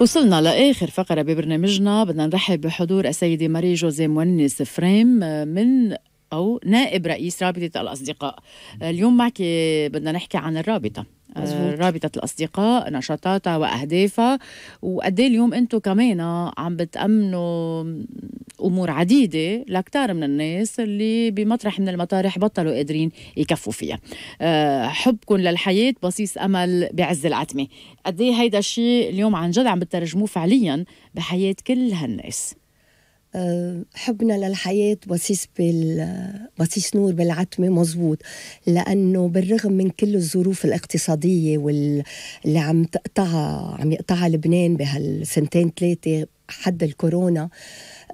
وصلنا لاخر فقره ببرنامجنا بدنا نرحب بحضور السيده ماري جوزي مونس فريم آه، من او نائب رئيس رابطه الاصدقاء آه، اليوم معك بدنا نحكي عن الرابطه آه، رابطة الأصدقاء نشاطاتها وأهدافها وقد إيه اليوم أنتم كمان عم بتأمنوا أمور عديدة لكتار من الناس اللي بمطرح من المطارح بطلوا قادرين يكفوا فيها آه، حبكم للحياة بصيص أمل بعز العتمة قد إيه هيدا الشيء اليوم عن جد عم بترجموه فعليا بحياة كل هالناس أه، حبنا للحياة بصيص بال... بصيص نور بالعتمة مزبوط لأنه بالرغم من كل الظروف الاقتصادية واللي عم تقطعها عم يقطعها لبنان بهالسنتين ثلاثة حد الكورونا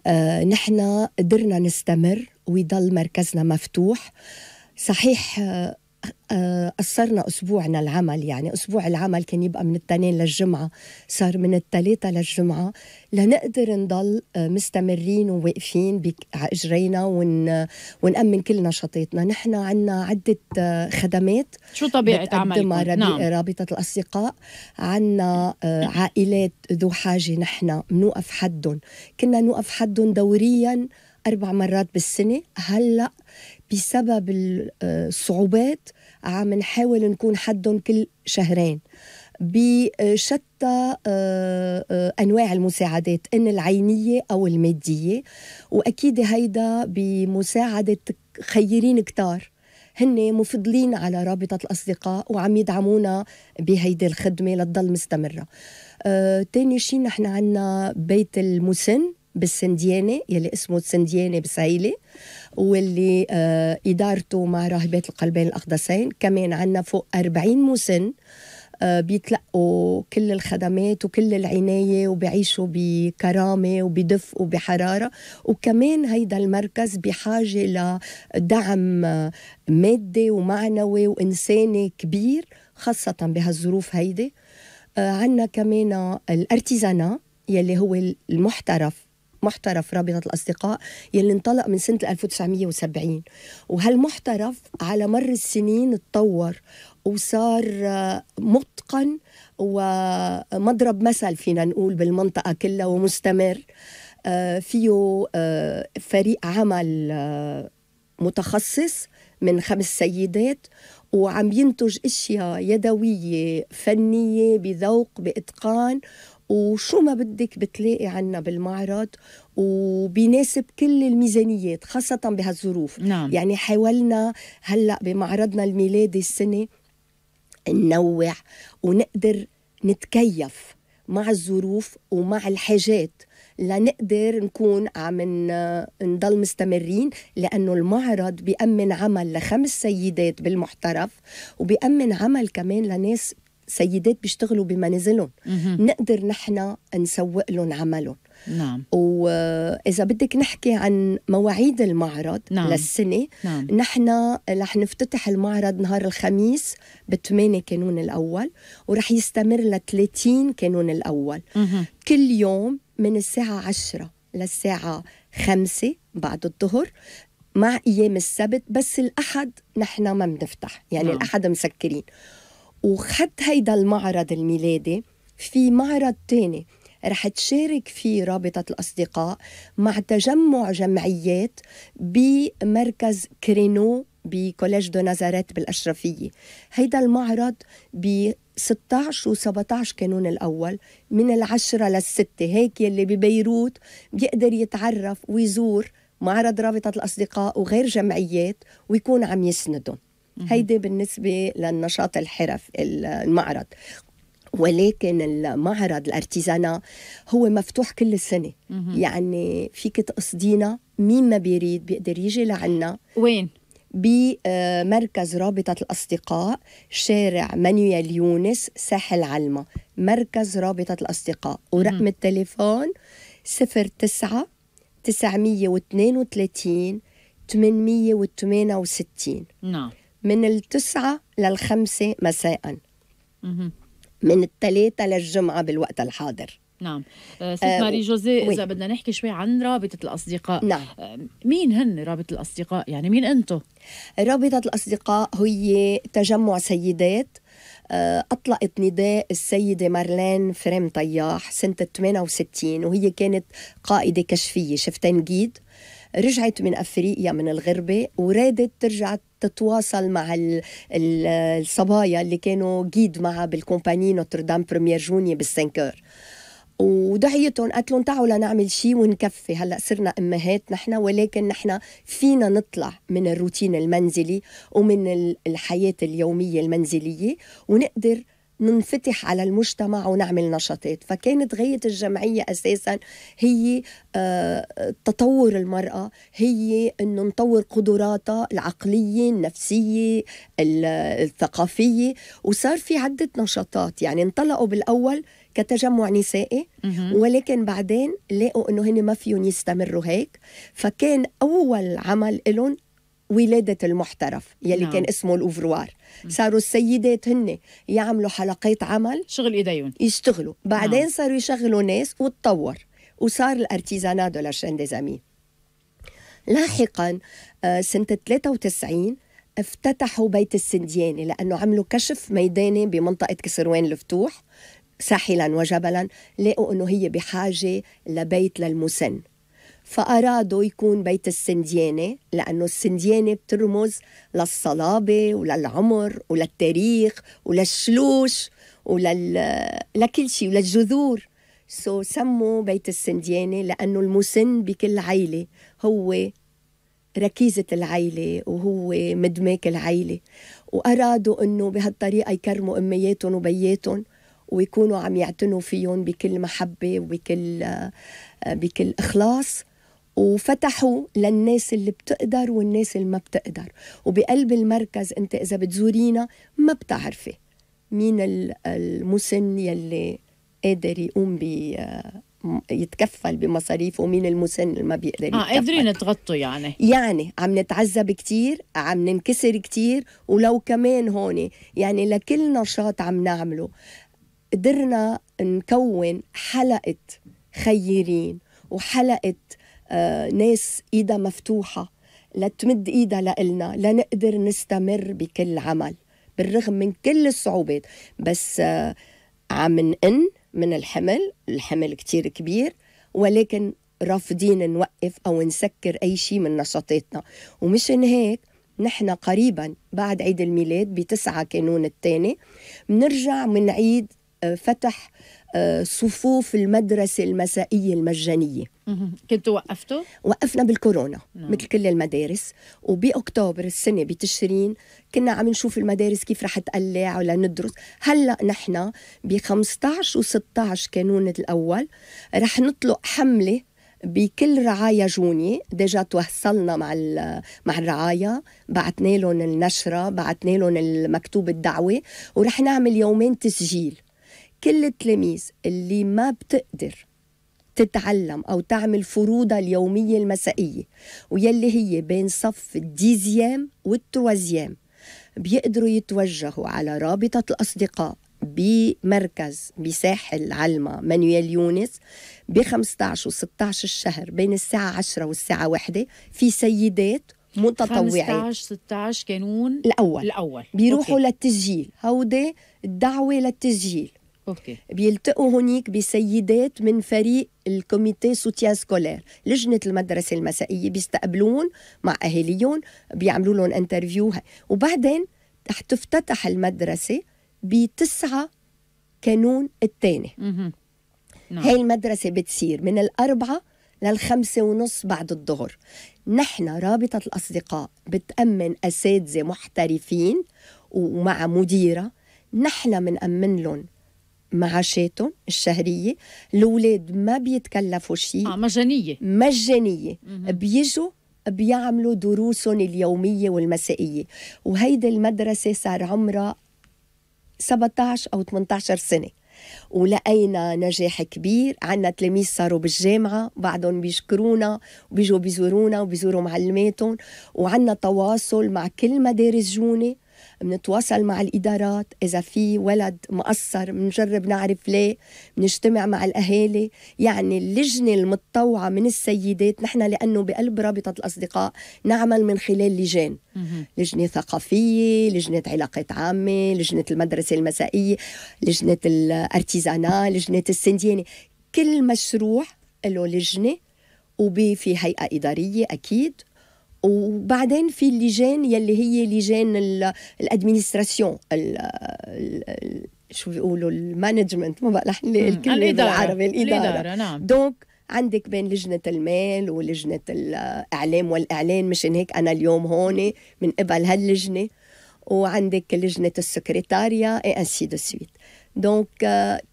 أه، نحن قدرنا نستمر ويضل مركزنا مفتوح صحيح آه، قصرنا اسبوعنا العمل يعني اسبوع العمل كان يبقى من الاثنين للجمعه صار من الثلاثه للجمعه لنقدر نضل آه، مستمرين وواقفين على اجرينا ون... ونامن كل نشاطاتنا نحن عندنا عده آه، خدمات شو طبيعه عملكم ربي... نعم. رابطه الاصدقاء عندنا عائلات ذو حاجه نحن بنوقف حدهم كنا نوقف حدهم دوريا اربع مرات بالسنه هلا بسبب الصعوبات عم نحاول نكون حدهم كل شهرين بشتى آه، آه، انواع المساعدات ان العينيه او الماديه واكيد هيدا بمساعده خيرين كتار هن مفضلين على رابطة الأصدقاء وعم يدعمونا بهيدي الخدمة لتضل مستمرة آه، تاني شي نحن عنا بيت المسن بالسنديانة يلي اسمه السنديانة بسايلة واللي آه إدارته مع راهبات القلبين الأقدسين كمان عنا فوق 40 مسن آه بيتلقوا كل الخدمات وكل العناية وبيعيشوا بكرامة وبدفء وبحرارة وكمان هيدا المركز بحاجة لدعم آه، مادي ومعنوي وإنساني كبير خاصة بهالظروف هيدي آه عنا كمان الارتيزانا يلي هو المحترف محترف رابطة الأصدقاء يلي انطلق من سنة 1970 وهالمحترف على مر السنين اتطور وصار آه، متقن ومضرب مثل فينا نقول بالمنطقة كلها ومستمر آه، فيه آه، فريق عمل متخصص من خمس سيدات وعم ينتج اشياء يدويه فنيه بذوق باتقان وشو ما بدك بتلاقي عنا بالمعرض وبيناسب كل الميزانيات خاصة بهالظروف نعم. يعني حاولنا هلأ بمعرضنا الميلادي السنة ننوع ونقدر نتكيف مع الظروف ومع الحاجات لنقدر نكون عم نضل مستمرين لأنه المعرض بيأمن عمل لخمس سيدات بالمحترف وبيأمن عمل كمان لناس سيدات بيشتغلوا بمنازلهم نقدر نحن نسوق لهم عملهم نعم وإذا بدك نحكي عن مواعيد المعرض نعم. للسنة نعم. نحن رح نفتتح المعرض نهار الخميس ب 8 كانون الأول ورح يستمر ل 30 كانون الأول مه. كل يوم من الساعة 10 للساعة 5 بعد الظهر مع أيام السبت بس الأحد نحن ما بنفتح يعني نعم. الأحد مسكرين وخد هيدا المعرض الميلادي في معرض تاني رح تشارك فيه رابطة الأصدقاء مع تجمع جمعيات بمركز كرينو بكوليج دو نازاريت بالأشرفية هيدا المعرض ب 16 و 17 كانون الأول من العشرة للستة هيك يلي ببيروت بيقدر يتعرف ويزور معرض رابطة الأصدقاء وغير جمعيات ويكون عم يسندهم هيدي بالنسبة للنشاط الحرف المعرض ولكن المعرض الارتيزانا هو مفتوح كل السنه مم. يعني فيك تقصدينا مين ما بيريد بيقدر يجي لعنا وين بمركز آه، رابطة الأصدقاء شارع مانويل يونس ساحل علمة مركز رابطة الأصدقاء ورقم التليفون 09 932 868 نعم من التسعة للخمسة مساء من الثلاثة للجمعة بالوقت الحاضر نعم آه، آه، ست آه ماري جوزي اذا بدنا نحكي شوي عن رابطه الاصدقاء نعم آه، مين هن رابطه الاصدقاء يعني مين انتم رابطه الاصدقاء هي تجمع سيدات أطلقت نداء السيدة مارلين فريم طياح سنة 68 وهي كانت قائدة كشفية شفتين شفتنجيد رجعت من أفريقيا من الغربة ورادت ترجع تتواصل مع الصبايا اللي كانوا جيد معها بالكومباني نوتردام بريمير جوني بالسنكور ودعيتهم قالت لهم تعالوا لنعمل شيء ونكفي هلا صرنا امهات نحن ولكن نحن فينا نطلع من الروتين المنزلي ومن الحياه اليوميه المنزليه ونقدر ننفتح على المجتمع ونعمل نشاطات فكانت غاية الجمعية أساسا هي آه، تطور المرأة هي أنه نطور قدراتها العقلية النفسية الثقافية وصار في عدة نشاطات يعني انطلقوا بالأول كتجمع نسائي ولكن بعدين لقوا انه هني ما فيهم يستمروا هيك فكان اول عمل لهم ولاده المحترف يلي نعم. كان اسمه الاوفروار صاروا السيدات هن يعملوا حلقات عمل شغل ايديهم يشتغلوا نعم. بعدين نعم. صاروا يشغلوا ناس وتطور وصار الارتيزانا دو لارشان دي لاحقا آه، سنه 93 افتتحوا بيت السندياني لأنه عملوا كشف ميداني بمنطقة كسروان الفتوح ساحلا وجبلا لقوا أنه هي بحاجة لبيت للمسن فأرادوا يكون بيت السنديانة لأنه السنديانة بترمز للصلابة وللعمر وللتاريخ وللشلوش ولل... لكل شيء وللجذور سو so, سموا بيت السنديانة لأنه المسن بكل عيلة هو ركيزة العيلة وهو مدماك العيلة وأرادوا أنه بهالطريقة يكرموا أمياتهم وبياتهم ويكونوا عم يعتنوا فيهم بكل محبة وبكل بكل إخلاص وفتحوا للناس اللي بتقدر والناس اللي ما بتقدر وبقلب المركز انت اذا بتزورينا ما بتعرفي مين المسن يلي قادر يقوم ب يتكفل بمصاريفه ومين المسن اللي ما بيقدر آه، يتكفل اه قادرين تغطوا يعني يعني عم نتعذب كتير عم ننكسر كتير ولو كمان هون يعني لكل نشاط عم نعمله قدرنا نكون حلقة خيرين وحلقة آه، ناس ايدها مفتوحه لتمد ايدها لإلنا لنقدر نستمر بكل عمل بالرغم من كل الصعوبات بس آه، عم نقن من الحمل الحمل كتير كبير ولكن رافضين نوقف أو نسكر أي شيء من نشاطاتنا ومشان هيك نحن قريبا بعد عيد الميلاد بتسعة كانون الثاني بنرجع منعيد آه، فتح صفوف المدرسة المسائية المجانية كنتوا وقفتوا؟ وقفنا بالكورونا نعم. مثل كل المدارس وبأكتوبر السنة بتشرين كنا عم نشوف المدارس كيف رح تقلع ولا ندرس هلأ نحن ب 15 و 16 كانون الأول رح نطلق حملة بكل رعاية جوني ديجا توصلنا مع مع الرعاية بعتنا لهم النشرة بعتنا لهم المكتوب الدعوة ورح نعمل يومين تسجيل كل التلاميذ اللي ما بتقدر تتعلم أو تعمل فروضها اليومية المسائية ويلي هي بين صف الديزيام والتوازيام بيقدروا يتوجهوا على رابطة الأصدقاء بمركز بساحل علما مانويل يونس ب 15 و 16 الشهر بين الساعة 10 والساعة 1 في سيدات متطوعين 15 16 كانون الاول الاول بيروحوا أوكي. للتسجيل هودي الدعوه للتسجيل أوكي. بيلتقوا هونيك بسيدات من فريق الكوميتي سوتيا سكولير لجنة المدرسة المسائية بيستقبلون مع أهاليهم بيعملوا لهم انترفيو وبعدين رح تفتتح المدرسة بتسعة كانون الثاني هاي المدرسة بتصير من الأربعة للخمسة ونص بعد الظهر نحن رابطة الأصدقاء بتأمن أساتذة محترفين ومع مديرة نحن أمن لهم معاشاتهم الشهريه الاولاد ما بيتكلفوا شيء آه مجانيه مجانيه بيجوا بيعملوا دروسهم اليوميه والمسائيه وهيدي المدرسه صار عمرها 17 او 18 سنه ولقينا نجاح كبير عندنا تلاميذ صاروا بالجامعة بعدهم بيشكرونا وبيجوا بيزورونا وبيزوروا معلماتهم وعندنا تواصل مع كل مدارس جوني بنتواصل مع الإدارات إذا في ولد مقصر بنجرب نعرف ليه بنجتمع مع الأهالي يعني اللجنة المتطوعة من السيدات نحن لأنه بقلب رابطة الأصدقاء نعمل من خلال لجان لجنة ثقافية لجنة علاقات عامة لجنة المدرسة المسائية لجنة الارتيزانا لجنة السنديانة كل مشروع له لجنة وبي في هيئة إدارية أكيد وبعدين في اللجان يلي هي لجان الادمنستراسيون شو بيقولوا المانجمنت ما بقى لحن نلاقي الكلمه بالعربي الاداره, الإدارة نعم. دونك عندك بين لجنة المال ولجنة الإعلام والإعلان مشان هيك أنا اليوم هون من قبل هاللجنة وعندك لجنة السكرتاريا اي انسي دو سويت دونك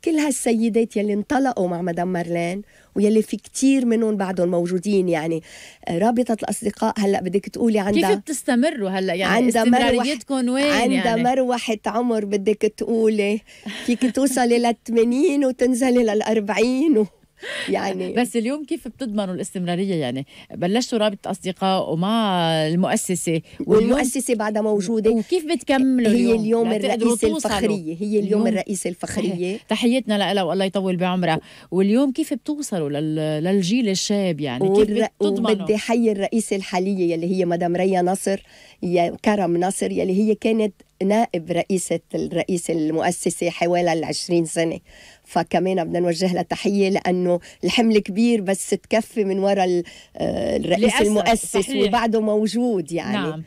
كل هالسيدات يلي انطلقوا مع مدام مارلين ويلي في كتير منهم بعدهم موجودين يعني آه، رابطة الأصدقاء هلأ بدك تقولي عندها كيف بتستمروا هلأ يعني عندها استمراريتكم وين يعني؟ عندها يعني؟ مروحة عمر بدك تقولي فيك توصلي للثمانين وتنزلي للأربعين و... يعني بس اليوم كيف بتضمنوا الاستمراريه يعني بلشتوا رابط اصدقاء ومع المؤسسه والمؤسسه بعدها موجوده وكيف بتكملوا هي اليوم الرئيسه الفخريه هي اليوم, اليوم الرئيسه الفخريه تحيتنا لها والله يطول بعمرها واليوم كيف بتوصلوا للجيل الشاب يعني كيف بتضمنوا وبدي حي الرئيسه الحاليه يلي هي مدام ريا نصر يا كرم نصر يلي هي كانت نائب رئيسة الرئيس المؤسسة حوالي العشرين سنة فكمان بدنا نوجه لها تحيه لانه الحمل كبير بس تكفي من وراء آه، الرئيس المؤسس صحيح. وبعده موجود يعني نعم.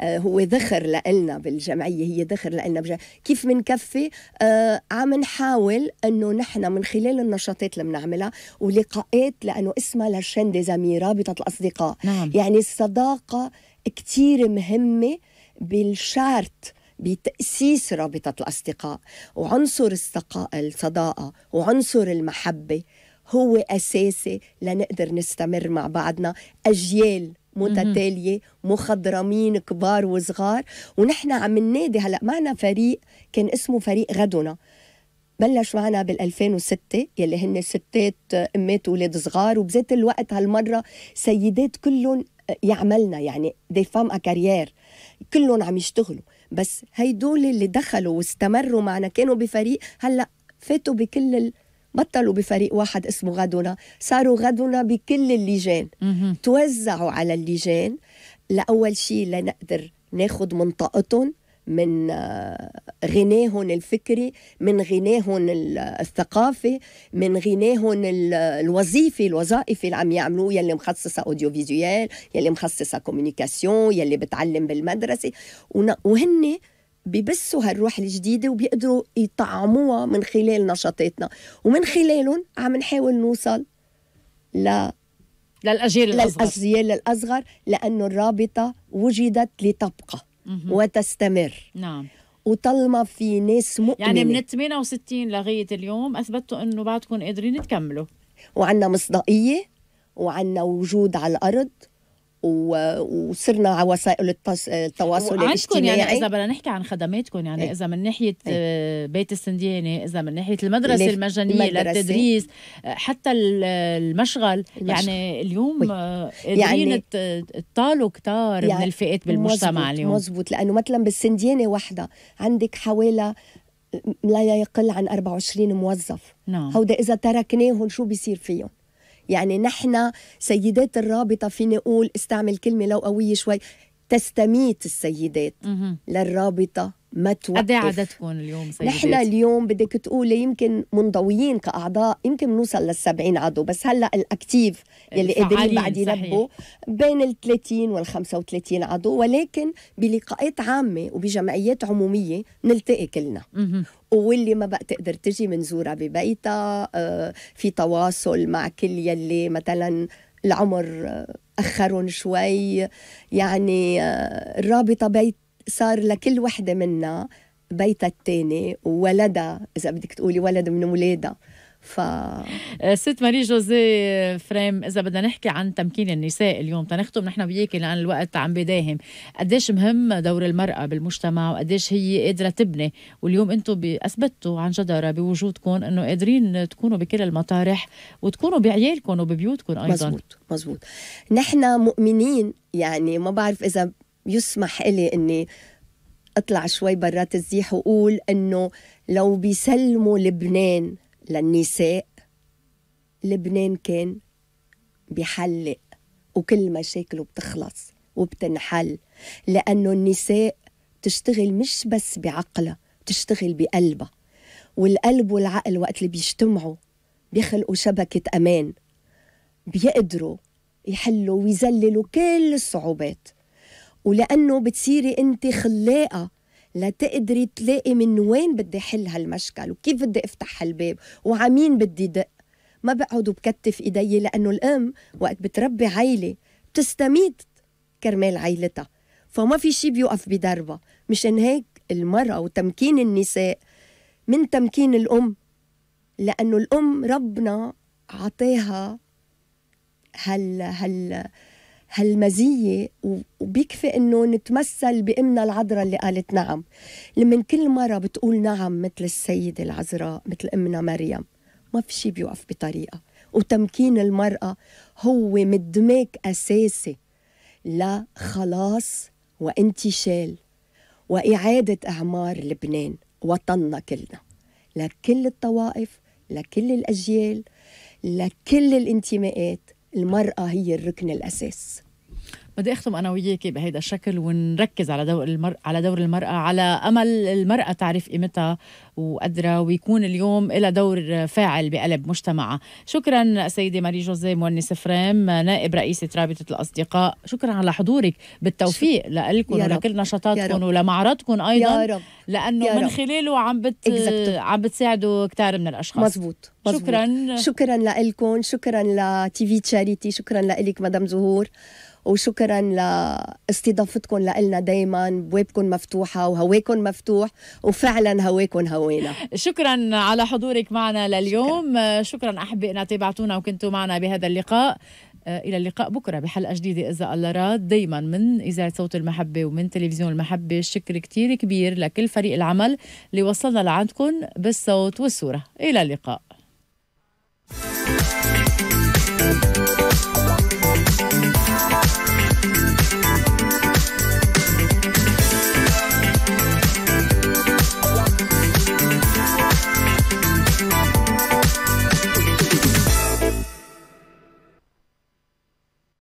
آه، هو ذخر لنا بالجمعيه هي ذخر لنا كيف بنكفي؟ آه عم نحاول انه نحن من خلال النشاطات اللي بنعملها ولقاءات لانه اسمها لشين ديزامي رابطه الاصدقاء نعم. يعني الصداقه كثير مهمه بالشارت بتأسيس رابطة الأصدقاء وعنصر الصداقة وعنصر المحبة هو أساسي لنقدر نستمر مع بعضنا أجيال متتالية مخضرمين كبار وصغار ونحن عم ننادي هلأ معنا فريق كان اسمه فريق غدنا بلش معنا بال2006 يلي هن ستات امات اولاد صغار وبذات الوقت هالمره سيدات كلهم يعملنا يعني دي فام كارير كلهم عم يشتغلوا بس هيدول اللي دخلوا واستمروا معنا كانوا بفريق هلا فاتوا بكل ال... بطلوا بفريق واحد اسمه غدنا صاروا غدنا بكل اللجان توزعوا على اللجان لأول شيء لنقدر ناخد منطقتهم من آه، غناهم الفكري من غناهم الثقافي من غناهم الوظيفي الوظائف اللي عم يعملوه يلي مخصصة أوديو فيزيوال يلي مخصصة كوميونيكاسيون يلي بتعلم بالمدرسة وهن ببسوا هالروح الجديدة وبيقدروا يطعموها من خلال نشاطاتنا ومن خلالهم عم نحاول نوصل ل للأجيال الأصغر للأجيال الأصغر لأنه الرابطة وجدت لتبقى وتستمر نعم وطالما في ناس مؤمنة يعني من 68 لغاية اليوم أثبتوا أنه بعدكم قادرين تكملوا وعنا مصداقية وعنا وجود على الأرض وصرنا على وسائل التواصل يعني الاجتماعي يعني اذا بدنا نحكي عن خدماتكم يعني إيه. اذا من ناحيه إيه. آه، بيت السنديانه اذا من ناحيه المدرسه المجانيه للتدريس آه، حتى المشغل, المشغل. يعني اليوم آه، يعني قادرين يعني تطالوا كتار يعني من الفئات بالمجتمع مزبوط اليوم مزبوط لانه مثلا بالسنديانه وحده عندك حوالي لا يقل عن 24 موظف نعم. هودا اذا تركناهم شو بيصير فيهم يعني نحن سيدات الرابطة فيني أقول استعمل كلمة لو قوية شوي تستميت السيدات للرابطة ما إيه توقف قد عددكم اليوم سيدتي؟ نحن اليوم بدك تقولي يمكن منضويين كأعضاء يمكن نوصل لل 70 عضو بس هلا الأكتيف يلي قادرين بعد يلبوا بين ال 30 وال 35 عضو ولكن بلقاءات عامة وبجمعيات عمومية نلتقي كلنا واللي ما بقى تقدر تجي منزورها ببيتها آه، في تواصل مع كل يلي مثلا العمر آه، أخرهم شوي يعني آه، الرابطة بيت صار لكل وحده منا بيتها الثاني وولدها اذا بدك تقولي ولد من اولادها ف آه، ست ماري جوزي آه، فريم اذا بدنا نحكي عن تمكين النساء اليوم تنختم نحن وياك لان الوقت عم بداهم قديش مهم دور المراه بالمجتمع وقديش هي قادره تبني واليوم انتم اثبتوا عن جدارة بوجودكم انه قادرين تكونوا بكل المطارح وتكونوا بعيالكم وببيوتكم ايضا مزبوط مزبوط نحن مؤمنين يعني ما بعرف اذا يسمح لي أني أطلع شوي برات الزيح وأقول أنه لو بيسلموا لبنان للنساء لبنان كان بحلق وكل مشاكله بتخلص وبتنحل لأنه النساء تشتغل مش بس بعقلها تشتغل بقلبها والقلب والعقل وقت اللي بيجتمعوا بيخلقوا شبكة أمان بيقدروا يحلوا ويذللوا كل الصعوبات ولأنه بتصيري أنت خلاقة لتقدري تلاقي من وين بدي حل هالمشكل وكيف بدي افتح هالباب وعمين بدي دق ما بقعد وبكتف ايدي لانه الام وقت بتربي عيله بتستميت كرمال عيلتها فما في شي بيوقف بدربها مشان هيك المرأة وتمكين النساء من تمكين الأم لأنه الأم ربنا عطاها هال هال هالمزية وبيكفي إنه نتمثل بإمنا العذراء اللي قالت نعم لمن كل مرة بتقول نعم مثل السيدة العذراء مثل إمنا مريم ما في شي بيوقف بطريقة وتمكين المرأة هو مدماك أساسي لخلاص وانتشال وإعادة إعمار لبنان وطننا كلنا لكل الطوائف لكل الأجيال لكل الانتماءات المرأة هي الركن الأساس بدي اختم انا وياكي بهيدا الشكل ونركز على دور المرأة على دور المرأة على امل المرأة تعرف قيمتها وقدرها ويكون اليوم لها دور فاعل بقلب مجتمعها شكرا سيدي ماري جوزي مونس فريم نائب رئيسة رابطة الاصدقاء شكرا على حضورك بالتوفيق لكم ولكل نشاطاتكم ولمعرضكم ايضا يا رب. لانه يا رب. من خلاله عم بت عم بتساعدوا كثار من الاشخاص مزبوط. مزبوط شكرا شكرا لكم شكرا لتي في تشاريتي شكرا لك مدام زهور وشكرا لاستضافتكم لنا دايما بوابكم مفتوحة وهواكم مفتوح وفعلا هواكم هوانا شكرا على حضورك معنا لليوم شكرا, شكرا أحبائنا تابعتونا وكنتوا معنا بهذا اللقاء الى اللقاء بكره بحلقه جديده اذا الله راد دائما من اذاعه صوت المحبه ومن تلفزيون المحبه شكر كثير كبير لكل فريق العمل اللي وصلنا لعندكم بالصوت والصوره الى اللقاء